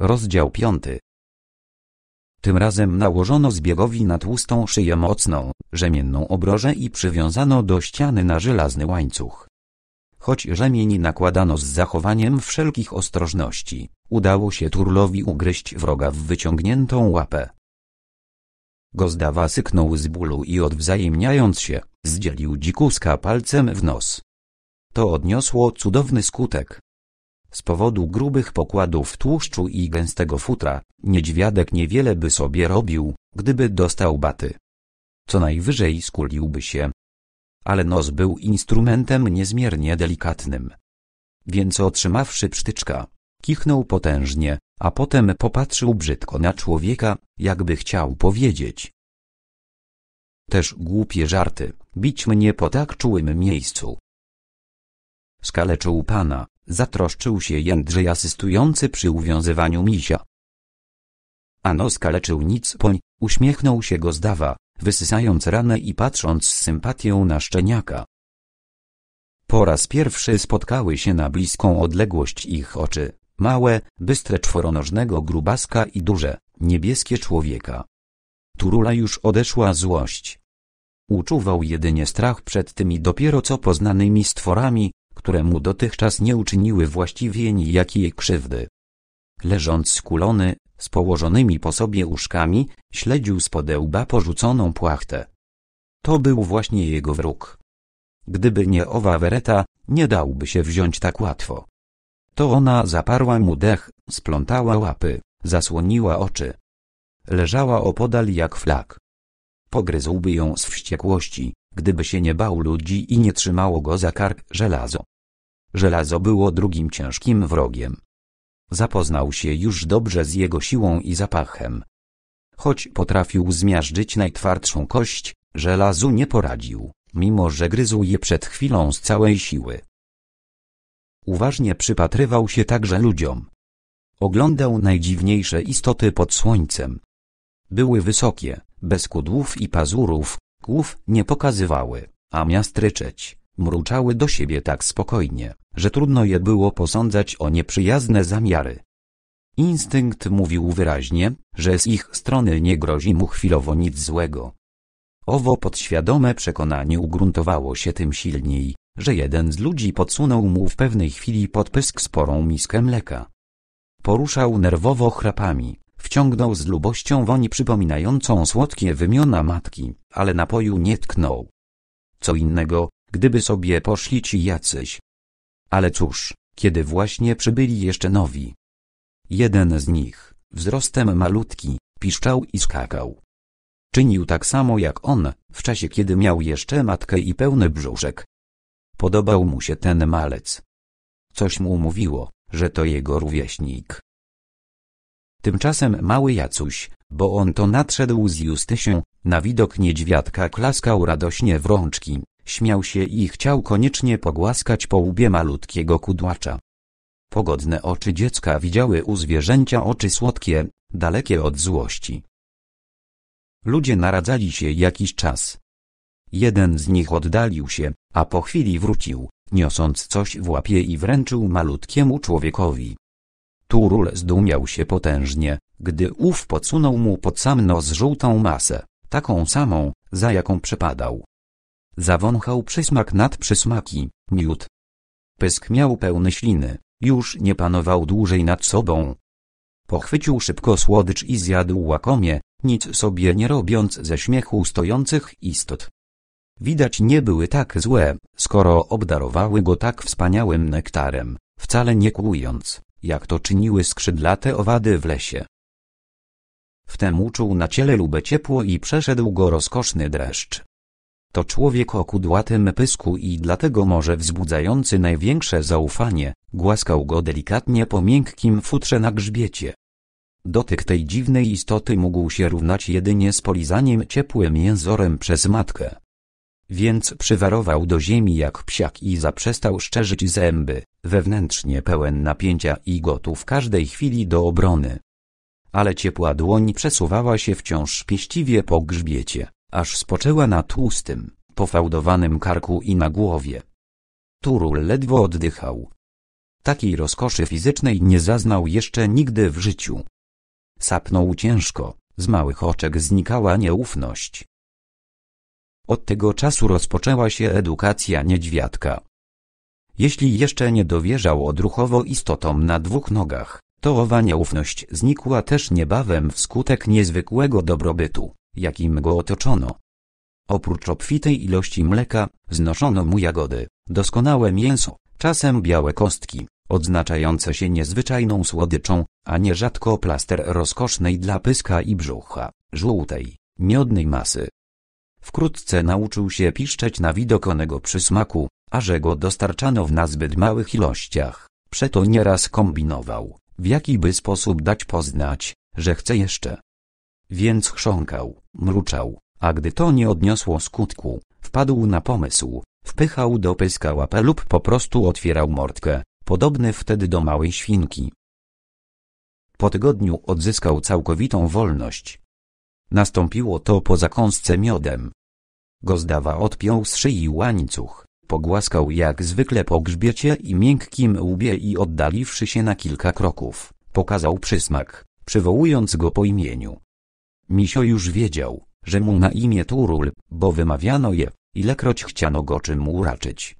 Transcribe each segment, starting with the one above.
Rozdział 5. Tym razem nałożono zbiegowi na tłustą szyję mocną, rzemienną obrożę i przywiązano do ściany na żelazny łańcuch. Choć rzemień nakładano z zachowaniem wszelkich ostrożności, udało się Turlowi ugryźć wroga w wyciągniętą łapę. Gozdawa syknął z bólu i odwzajemniając się, zdzielił dzikuska palcem w nos. To odniosło cudowny skutek. Z powodu grubych pokładów tłuszczu i gęstego futra, niedźwiadek niewiele by sobie robił, gdyby dostał baty. Co najwyżej skuliłby się. Ale nos był instrumentem niezmiernie delikatnym. Więc otrzymawszy psztyczka, kichnął potężnie, a potem popatrzył brzydko na człowieka, jakby chciał powiedzieć. Też głupie żarty, bić mnie po tak czułym miejscu skaleczył pana, zatroszczył się Jędrzej asystujący przy uwiązywaniu misia. Ano skaleczył nic poń, uśmiechnął się go zdawa, wysysając ranę i patrząc z sympatią na szczeniaka. Po raz pierwszy spotkały się na bliską odległość ich oczy, małe, bystre czworonożnego grubaska i duże, niebieskie człowieka. Turula już odeszła złość. Uczuwał jedynie strach przed tymi dopiero co poznanymi stworami, które mu dotychczas nie uczyniły właściwie nijakiej krzywdy. Leżąc skulony, z położonymi po sobie uszkami, śledził z podełba porzuconą płachtę. To był właśnie jego wróg. Gdyby nie owa wereta, nie dałby się wziąć tak łatwo. To ona zaparła mu dech, splątała łapy, zasłoniła oczy. Leżała opodal jak flak. Pogryzłby ją z wściekłości, gdyby się nie bał ludzi i nie trzymało go za kark żelazo. Żelazo było drugim ciężkim wrogiem. Zapoznał się już dobrze z jego siłą i zapachem. Choć potrafił zmiażdżyć najtwardszą kość, żelazu nie poradził, mimo że gryzł je przed chwilą z całej siły. Uważnie przypatrywał się także ludziom. Oglądał najdziwniejsze istoty pod słońcem. Były wysokie, bez kudłów i pazurów, znaków nie pokazywały, a miast ryczeć, mruczały do siebie tak spokojnie, że trudno je było posądzać o nieprzyjazne zamiary. Instynkt mówił wyraźnie, że z ich strony nie grozi mu chwilowo nic złego. Owo podświadome przekonanie ugruntowało się tym silniej, że jeden z ludzi podsunął mu w pewnej chwili podpysk sporą miskę mleka. Poruszał nerwowo chrapami, Wciągnął z lubością woń przypominającą słodkie wymiona matki, ale napoju nie tknął. Co innego, gdyby sobie poszli ci jacyś. Ale cóż, kiedy właśnie przybyli jeszcze nowi. Jeden z nich, wzrostem malutki, piszczał i skakał. Czynił tak samo jak on, w czasie kiedy miał jeszcze matkę i pełny brzuszek. Podobał mu się ten malec. Coś mu mówiło, że to jego rówieśnik. Tymczasem mały Jacuś, bo on to nadszedł z Justysią, na widok niedźwiadka klaskał radośnie w rączki, śmiał się i chciał koniecznie pogłaskać po łbie malutkiego kudłacza. Pogodne oczy dziecka widziały u zwierzęcia oczy słodkie, dalekie od złości. Ludzie naradzali się jakiś czas. Jeden z nich oddalił się, a po chwili wrócił, niosąc coś w łapie i wręczył malutkiemu człowiekowi. Turul zdumiał się potężnie, gdy ów podsunął mu pod sam nos żółtą masę, taką samą, za jaką przepadał. Zawąchał przysmak nad przysmaki, miód. Pysk miał pełny śliny, już nie panował dłużej nad sobą. Pochwycił szybko słodycz i zjadł łakomie, nic sobie nie robiąc ze śmiechu stojących istot. Widać nie były tak złe, skoro obdarowały go tak wspaniałym nektarem, wcale nie kłując jak to czyniły skrzydlate owady w lesie. Wtem uczuł na ciele lubę ciepło i przeszedł go rozkoszny dreszcz. To człowiek o kudłatym pysku i dlatego może wzbudzający największe zaufanie, głaskał go delikatnie po miękkim futrze na grzbiecie. Dotyk tej dziwnej istoty mógł się równać jedynie z polizaniem ciepłym jęzorem przez matkę. Więc przywarował do ziemi jak psiak i zaprzestał szczerzyć zęby, wewnętrznie pełen napięcia i gotów każdej chwili do obrony. Ale ciepła dłoń przesuwała się wciąż pieściwie po grzbiecie, aż spoczęła na tłustym, pofałdowanym karku i na głowie. Turul ledwo oddychał. Takiej rozkoszy fizycznej nie zaznał jeszcze nigdy w życiu. Sapnął ciężko, z małych oczek znikała nieufność, od tego czasu rozpoczęła się edukacja niedźwiadka. Jeśli jeszcze nie dowierzał odruchowo istotom na dwóch nogach, to owa nieufność znikła też niebawem wskutek niezwykłego dobrobytu, jakim go otoczono. Oprócz obfitej ilości mleka, znoszono mu jagody, doskonałe mięso, czasem białe kostki, odznaczające się niezwyczajną słodyczą, a nierzadko plaster rozkosznej dla pyska i brzucha, żółtej, miodnej masy. Wkrótce nauczył się piszczeć na widok onego przysmaku, a że go dostarczano w nazbyt małych ilościach, przeto nieraz kombinował, w jakiby sposób dać poznać, że chce jeszcze. Więc chrząkał, mruczał, a gdy to nie odniosło skutku, wpadł na pomysł, wpychał do pyska łapę lub po prostu otwierał mordkę, podobny wtedy do małej świnki. Po tygodniu odzyskał całkowitą wolność. Nastąpiło to po zakąsce miodem. Gozdawa odpiął z szyi łańcuch, pogłaskał jak zwykle po grzbiecie i miękkim łbie i oddaliwszy się na kilka kroków, pokazał przysmak, przywołując go po imieniu. Misio już wiedział, że mu na imię Turul, bo wymawiano je, ilekroć chciano go czym uraczyć.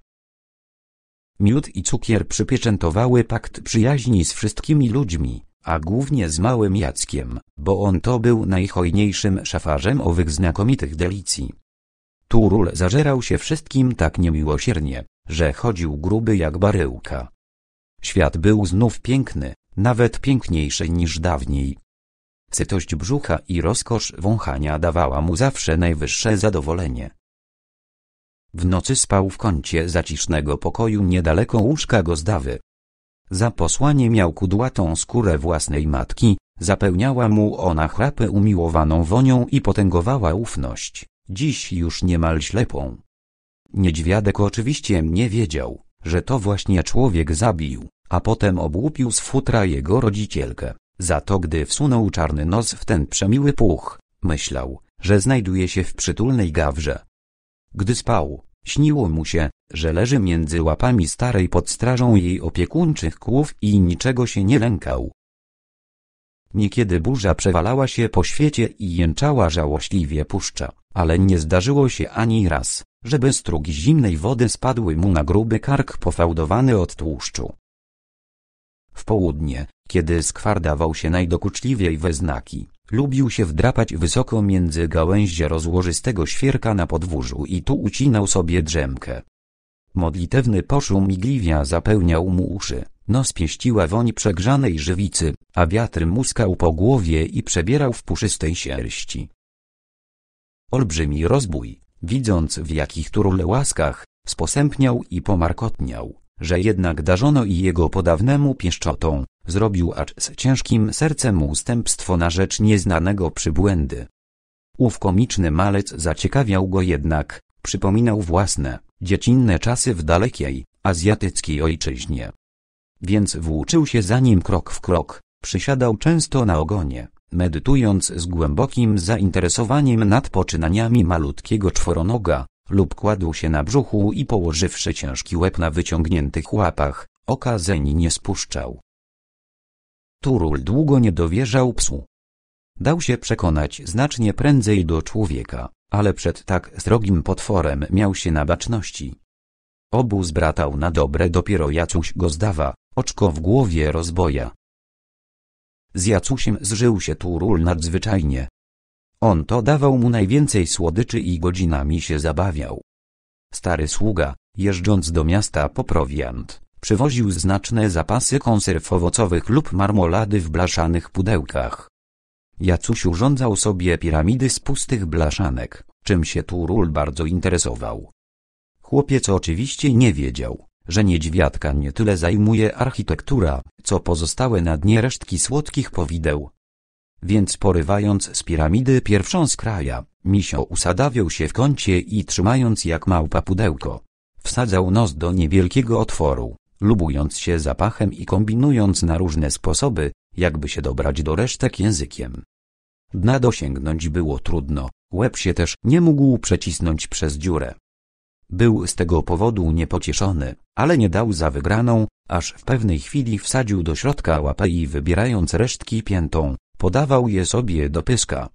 Miód i cukier przypieczętowały pakt przyjaźni z wszystkimi ludźmi, a głównie z małym Jackiem, bo on to był najhojniejszym szafarzem owych znakomitych delicji. Turul zażerał się wszystkim tak niemiłosiernie, że chodził gruby jak baryłka. Świat był znów piękny, nawet piękniejszy niż dawniej. Sytość brzucha i rozkosz wąchania dawała mu zawsze najwyższe zadowolenie. W nocy spał w kącie zacisznego pokoju niedaleko łóżka Gozdawy. Za posłanie miał kudłatą skórę własnej matki, zapełniała mu ona chrapę umiłowaną wonią i potęgowała ufność dziś już niemal ślepą. Niedźwiadek oczywiście nie wiedział, że to właśnie człowiek zabił, a potem obłupił z futra jego rodzicielkę. Za to gdy wsunął czarny nos w ten przemiły puch, myślał, że znajduje się w przytulnej gawrze. Gdy spał, śniło mu się, że leży między łapami starej pod strażą jej opiekuńczych kłów i niczego się nie lękał. Niekiedy burza przewalała się po świecie i jęczała żałośliwie puszcza ale nie zdarzyło się ani raz, żeby strugi zimnej wody spadły mu na gruby kark pofałdowany od tłuszczu. W południe, kiedy skwardawał się najdokuczliwiej we znaki, lubił się wdrapać wysoko między gałęzie rozłożystego świerka na podwórzu i tu ucinał sobie drzemkę. Modlitewny poszum migliwia zapełniał mu uszy, nos pieściła woń przegrzanej żywicy, a wiatr muskał po głowie i przebierał w puszystej sierści. Olbrzymi rozbój, widząc w jakich turle łaskach, sposępniał i pomarkotniał, że jednak darzono i jego podawnemu pieszczotą, zrobił acz z ciężkim sercem ustępstwo na rzecz nieznanego przybłędy. Ów komiczny malec zaciekawiał go jednak, przypominał własne, dziecinne czasy w dalekiej, azjatyckiej ojczyźnie. Więc włóczył się za nim krok w krok, przysiadał często na ogonie, medytując z głębokim zainteresowaniem nad poczynaniami malutkiego czworonoga, lub kładł się na brzuchu i położywszy ciężki łeb na wyciągniętych łapach, oka zeń nie spuszczał. Turul długo nie dowierzał psu. Dał się przekonać znacznie prędzej do człowieka, ale przed tak srogim potworem miał się na baczności. Obóz bratał na dobre dopiero Jacuś zdawa, oczko w głowie rozboja, z Jacusiem zżył się Turul nadzwyczajnie. On to dawał mu najwięcej słodyczy i godzinami się zabawiał. Stary sługa, jeżdżąc do miasta po prowiant, przywoził znaczne zapasy konserw owocowych lub marmolady w blaszanych pudełkach. Jacuś urządzał sobie piramidy z pustych blaszanek, czym się Turul bardzo interesował. Chłopiec oczywiście nie wiedział, że niedźwiadka nie tyle zajmuje architektura, co pozostałe na dnie resztki słodkich powideł. Więc porywając z piramidy pierwszą z kraja, misio usadawiał się w kącie i trzymając jak małpa pudełko. Wsadzał nos do niewielkiego otworu, lubując się zapachem i kombinując na różne sposoby, jakby się dobrać do resztek językiem. Dna dosięgnąć było trudno, łeb się też nie mógł przecisnąć przez dziurę. Był z tego powodu niepocieszony, ale nie dał za wygraną, aż w pewnej chwili wsadził do środka łapę i wybierając resztki piętą, podawał je sobie do pyska.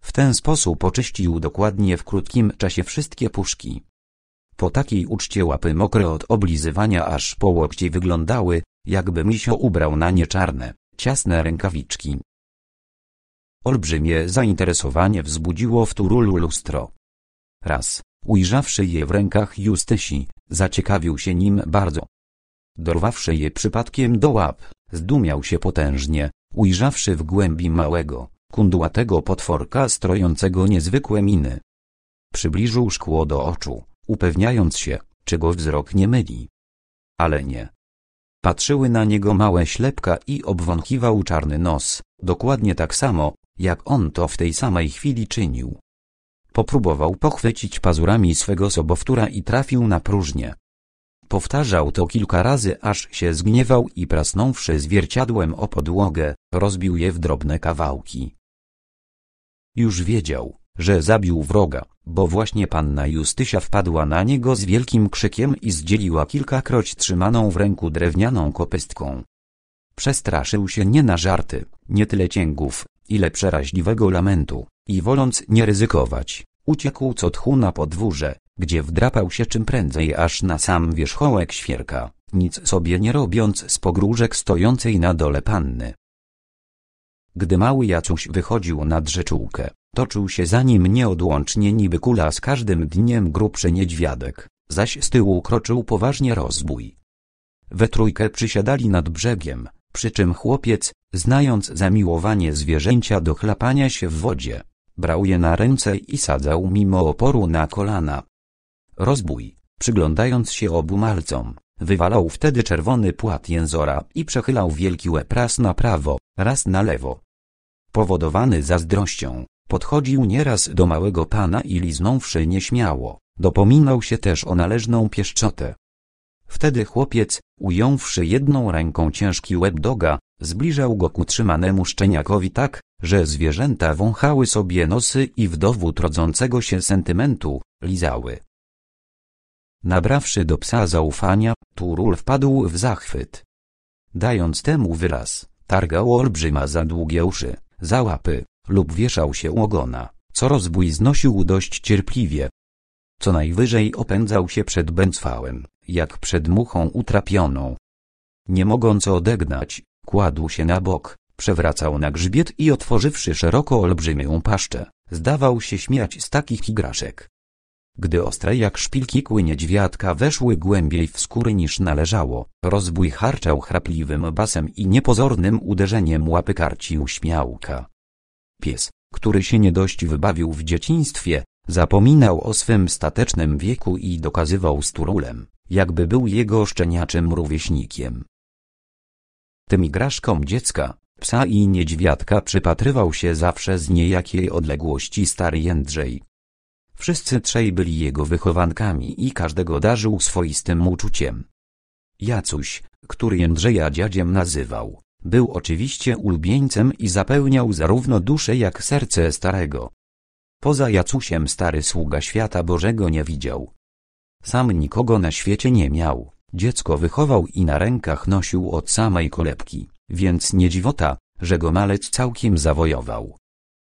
W ten sposób oczyścił dokładnie w krótkim czasie wszystkie puszki. Po takiej uczcie łapy mokre od oblizywania aż po łokcie wyglądały, jakby mi się ubrał na nie czarne, ciasne rękawiczki. Olbrzymie zainteresowanie wzbudziło w Turulu lustro. Raz, Ujrzawszy je w rękach Justysi, zaciekawił się nim bardzo. Dorwawszy je przypadkiem do łap, zdumiał się potężnie, ujrzawszy w głębi małego, kundłatego potworka strojącego niezwykłe miny. Przybliżył szkło do oczu, upewniając się, czy go wzrok nie myli. Ale nie. Patrzyły na niego małe ślepka i obwąchiwał czarny nos, dokładnie tak samo, jak on to w tej samej chwili czynił. Popróbował pochwycić pazurami swego sobowtóra i trafił na próżnię. Powtarzał to kilka razy aż się zgniewał i prasnąwszy zwierciadłem o podłogę, rozbił je w drobne kawałki. Już wiedział, że zabił wroga, bo właśnie panna Justysia wpadła na niego z wielkim krzykiem i zdzieliła kilkakroć trzymaną w ręku drewnianą kopystką. Przestraszył się nie na żarty, nie tyle cięgów, ile przeraźliwego lamentu, i woląc nie ryzykować, Uciekł co tchu na podwórze, gdzie wdrapał się czym prędzej aż na sam wierzchołek świerka, nic sobie nie robiąc z pogróżek stojącej na dole panny. Gdy mały Jacuś wychodził na drzeczułkę, toczył się za nim nieodłącznie niby kula z każdym dniem grubszy niedźwiadek, zaś z tyłu kroczył poważnie rozbój. We trójkę przysiadali nad brzegiem, przy czym chłopiec, znając zamiłowanie zwierzęcia do chlapania się w wodzie, Brał je na ręce i sadzał mimo oporu na kolana. Rozbój, przyglądając się obu malcom, wywalał wtedy czerwony płat jęzora i przechylał wielki łeb raz na prawo, raz na lewo. Powodowany zazdrością, podchodził nieraz do małego pana i liznąwszy nieśmiało, dopominał się też o należną pieszczotę. Wtedy chłopiec, ująwszy jedną ręką ciężki łeb doga, Zbliżał go ku trzymanemu szczeniakowi tak, że zwierzęta wąchały sobie nosy i w dowód rodzącego się sentymentu, lizały. Nabrawszy do psa zaufania, Turul wpadł w zachwyt. Dając temu wyraz, targał olbrzyma za długie uszy, za łapy, lub wieszał się u ogona, co rozbój znosił dość cierpliwie. Co najwyżej opędzał się przed bęcwałem, jak przed muchą utrapioną. Nie mogąc odegnać, Kładł się na bok, przewracał na grzbiet i otworzywszy szeroko olbrzymią paszczę, zdawał się śmiać z takich igraszek. Gdy ostre jak szpilki kły niedźwiadka weszły głębiej w skóry niż należało, rozbój harczał chrapliwym basem i niepozornym uderzeniem łapy karcił śmiałka. Pies, który się nie dość wybawił w dzieciństwie, zapominał o swym statecznym wieku i dokazywał sturulem, jakby był jego szczeniaczym rówieśnikiem. Tym igraszkom dziecka, psa i niedźwiadka przypatrywał się zawsze z niejakiej odległości stary Jędrzej. Wszyscy trzej byli jego wychowankami i każdego darzył swoistym uczuciem. Jacuś, który Jędrzeja dziadziem nazywał, był oczywiście ulubieńcem i zapełniał zarówno duszę jak serce starego. Poza Jacusiem stary sługa świata Bożego nie widział. Sam nikogo na świecie nie miał. Dziecko wychował i na rękach nosił od samej kolebki, więc nie dziwota, że go malec całkiem zawojował.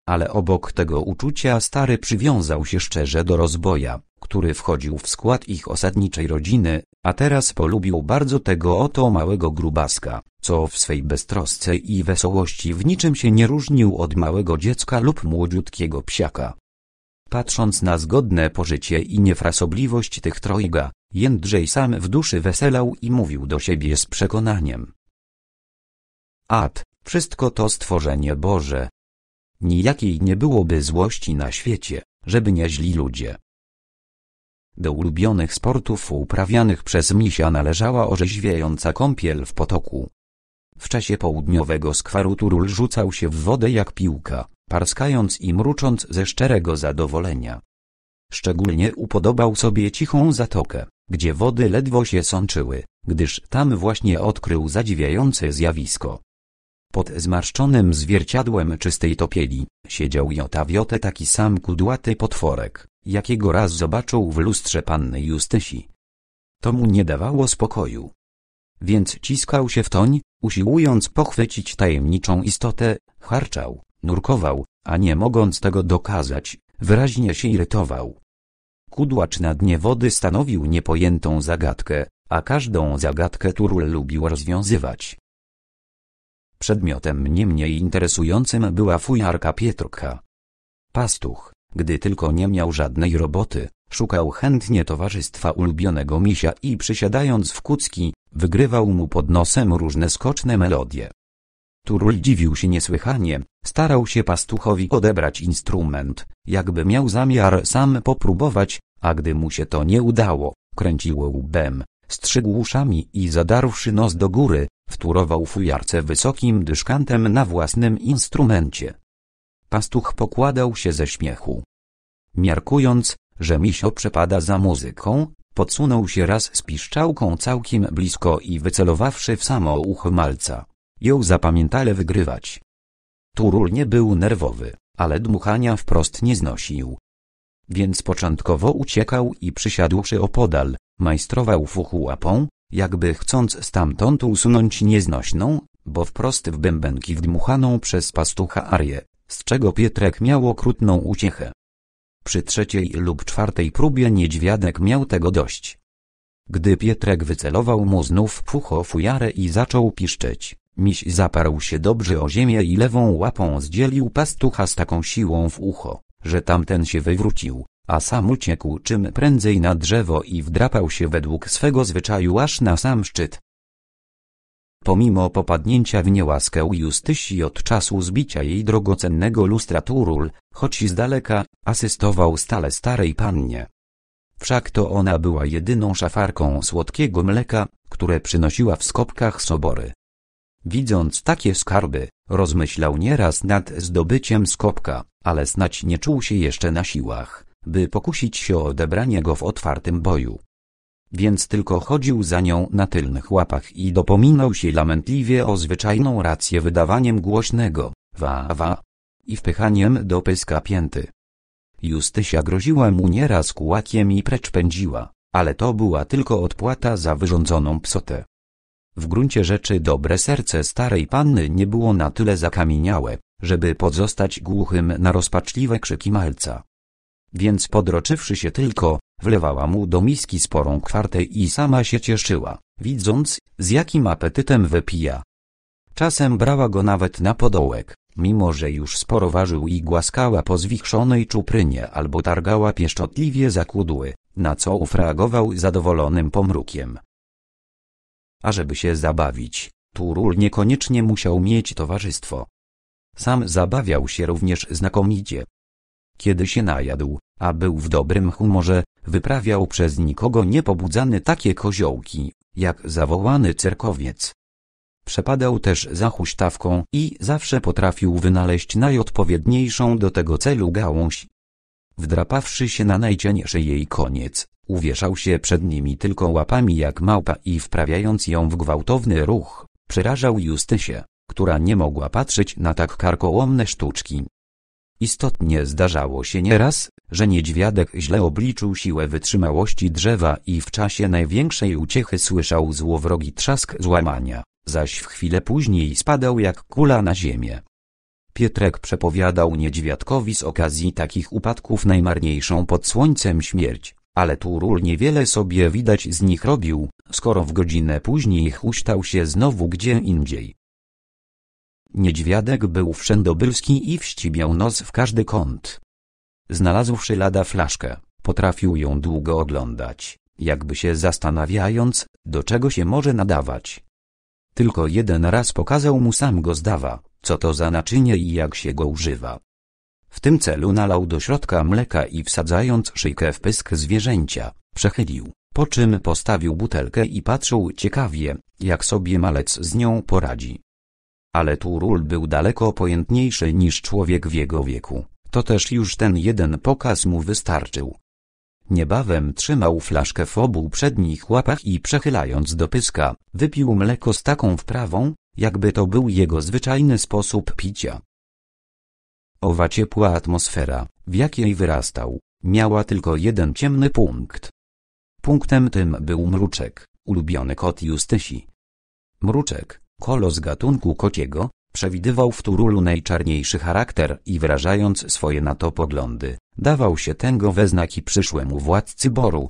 Ale obok tego uczucia stary przywiązał się szczerze do rozboja, który wchodził w skład ich osadniczej rodziny, a teraz polubił bardzo tego oto małego grubaska, co w swej beztrosce i wesołości w niczym się nie różnił od małego dziecka lub młodziutkiego psiaka. Patrząc na zgodne pożycie i niefrasobliwość tych trojga, Jędrzej sam w duszy weselał i mówił do siebie z przekonaniem. Ad, wszystko to stworzenie Boże. Nijakiej nie byłoby złości na świecie, żeby nie źli ludzie. Do ulubionych sportów uprawianych przez misia należała orzeźwiająca kąpiel w potoku. W czasie południowego skwaru Turul rzucał się w wodę jak piłka, parskając i mrucząc ze szczerego zadowolenia. Szczególnie upodobał sobie cichą zatokę, gdzie wody ledwo się sączyły, gdyż tam właśnie odkrył zadziwiające zjawisko. Pod zmarszczonym zwierciadłem czystej topieli, siedział Jotawiotę taki sam kudłaty potworek, jakiego raz zobaczył w lustrze panny Justysi. To mu nie dawało spokoju. Więc ciskał się w toń, usiłując pochwycić tajemniczą istotę, harczał, nurkował, a nie mogąc tego dokazać, wyraźnie się irytował kudłacz na dnie wody stanowił niepojętą zagadkę, a każdą zagadkę Turul lubił rozwiązywać. Przedmiotem nie interesującym była fujarka Pietrka. Pastuch, gdy tylko nie miał żadnej roboty, szukał chętnie towarzystwa ulubionego misia i przysiadając w kucki, wygrywał mu pod nosem różne skoczne melodie. Turul dziwił się niesłychanie, starał się pastuchowi odebrać instrument, jakby miał zamiar sam popróbować, a gdy mu się to nie udało, kręciło łbem, strzygł uszami i zadarłszy nos do góry, wturował fujarce wysokim dyszkantem na własnym instrumencie. Pastuch pokładał się ze śmiechu. Miarkując, że misio przepada za muzyką, podsunął się raz z piszczałką całkiem blisko i wycelowawszy w samo ucho malca, jął zapamiętale wygrywać. Turul nie był nerwowy, ale dmuchania wprost nie znosił, więc początkowo uciekał i przysiadłszy opodal, majstrował fuchu łapą, jakby chcąc stamtąd usunąć nieznośną, bo wprost w bębenki wdmuchaną przez pastucha arię, z czego Pietrek miał okrutną uciechę. Przy trzeciej lub czwartej próbie niedźwiadek miał tego dość. Gdy Pietrek wycelował mu znów pucho fujarę i zaczął piszczeć, miś zaparł się dobrze o ziemię i lewą łapą zdzielił pastucha z taką siłą w ucho, że tamten się wywrócił, a sam uciekł czym prędzej na drzewo i wdrapał się według swego zwyczaju aż na sam szczyt. Pomimo popadnięcia w niełaskę Justysi od czasu zbicia jej drogocennego lustra Turul, choć z daleka, asystował stale starej pannie. Wszak to ona była jedyną szafarką słodkiego mleka, które przynosiła w skopkach sobory, Widząc takie skarby, rozmyślał nieraz nad zdobyciem skopka, ale snać nie czuł się jeszcze na siłach, by pokusić się o odebranie go w otwartym boju. Więc tylko chodził za nią na tylnych łapach i dopominał się lamentliwie o zwyczajną rację wydawaniem głośnego wa wa i wpychaniem do pyska pięty. Justysia groziła mu nieraz kułakiem i precz pędziła, ale to była tylko odpłata za wyrządzoną psotę. W gruncie rzeczy dobre serce starej panny nie było na tyle zakamieniałe, żeby pozostać głuchym na rozpaczliwe krzyki malca. Więc podroczywszy się tylko, wlewała mu do miski sporą kwartę i sama się cieszyła, widząc, z jakim apetytem wypija. Czasem brała go nawet na podołek, mimo że już sporo ważył i głaskała po zwichrzonej czuprynie albo targała pieszczotliwie za kudły, na co ufragował zadowolonym pomrukiem. Ażeby się zabawić, Turul niekoniecznie musiał mieć towarzystwo. Sam zabawiał się również znakomicie. Kiedy się najadł, a był w dobrym humorze, wyprawiał przez nikogo niepobudzany takie koziołki, jak zawołany cerkowiec. Przepadał też za huśtawką i zawsze potrafił wynaleźć najodpowiedniejszą do tego celu gałąź. Wdrapawszy się na najcieńszy jej koniec, Uwieszał się przed nimi tylko łapami jak małpa i wprawiając ją w gwałtowny ruch, przerażał Justysię, która nie mogła patrzeć na tak karkołomne sztuczki. Istotnie zdarzało się nieraz, że niedźwiadek źle obliczył siłę wytrzymałości drzewa i w czasie największej uciechy słyszał złowrogi trzask złamania, zaś w chwilę później spadał jak kula na ziemię. Pietrek przepowiadał niedźwiadkowi z okazji takich upadków najmarniejszą pod słońcem śmierć, ale tu ról niewiele sobie widać z nich robił, skoro w godzinę później huśtał się znowu gdzie indziej. Niedźwiadek był wszędobylski i wścibiał nos w każdy kąt. Znalazłszy lada flaszkę, potrafił ją długo oglądać, jakby się zastanawiając, do czego się może nadawać. Tylko jeden raz pokazał mu sam go zdawa, co to za naczynie i jak się go używa. W tym celu nalał do środka mleka i wsadzając szyjkę w pysk zwierzęcia, przechylił, po czym postawił butelkę i patrzył ciekawie, jak sobie malec z nią poradzi. Ale tu ról był daleko pojętniejszy niż człowiek w jego wieku, to też już ten jeden pokaz mu wystarczył. Niebawem trzymał flaszkę w obu przednich łapach i przechylając do pyska, wypił mleko z taką wprawą, jakby to był jego zwyczajny sposób picia. Owa ciepła atmosfera, w jakiej wyrastał, miała tylko jeden ciemny punkt. Punktem tym był mruczek, ulubiony kot Justysi. Mruczek, kolos gatunku kociego, przewidywał w Turulu najczarniejszy charakter i wyrażając swoje na to poglądy, dawał się tego we znaki przyszłemu władcy boru.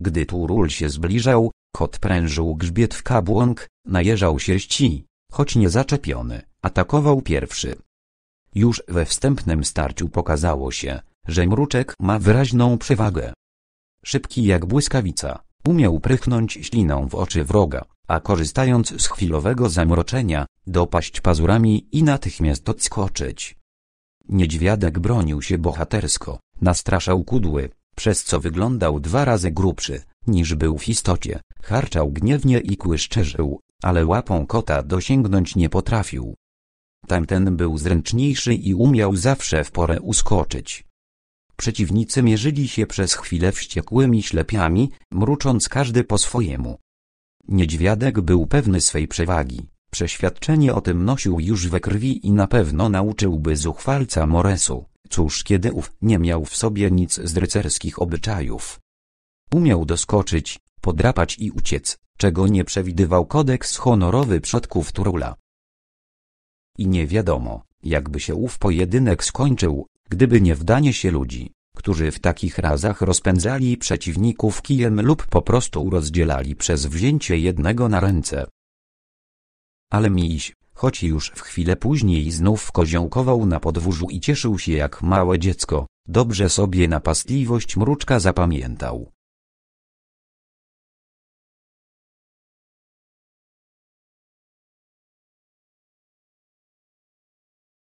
Gdy Turul się zbliżał, kot prężył grzbiet w kabłąk, najeżał sierści, choć nie zaczepiony, atakował pierwszy. Już we wstępnym starciu pokazało się, że mruczek ma wyraźną przewagę. Szybki jak błyskawica, umiał prychnąć śliną w oczy wroga, a korzystając z chwilowego zamroczenia, dopaść pazurami i natychmiast odskoczyć. Niedźwiadek bronił się bohatersko, nastraszał kudły, przez co wyglądał dwa razy grubszy, niż był w istocie, harczał gniewnie i kłyszczerzył, ale łapą kota dosięgnąć nie potrafił. Tamten był zręczniejszy i umiał zawsze w porę uskoczyć. Przeciwnicy mierzyli się przez chwilę wściekłymi ślepiami, mrucząc każdy po swojemu. Niedźwiadek był pewny swej przewagi. Przeświadczenie o tym nosił już we krwi i na pewno nauczyłby zuchwalca Moresu, cóż kiedy ów nie miał w sobie nic z rycerskich obyczajów. Umiał doskoczyć, podrapać i uciec, czego nie przewidywał kodeks honorowy przodków Turula i nie wiadomo, jakby się ów pojedynek skończył, gdyby nie wdanie się ludzi, którzy w takich razach rozpędzali przeciwników kijem lub po prostu rozdzielali przez wzięcie jednego na ręce. Ale miś, choć już w chwilę później znów koziołkował na podwórzu i cieszył się jak małe dziecko, dobrze sobie napastliwość mruczka zapamiętał.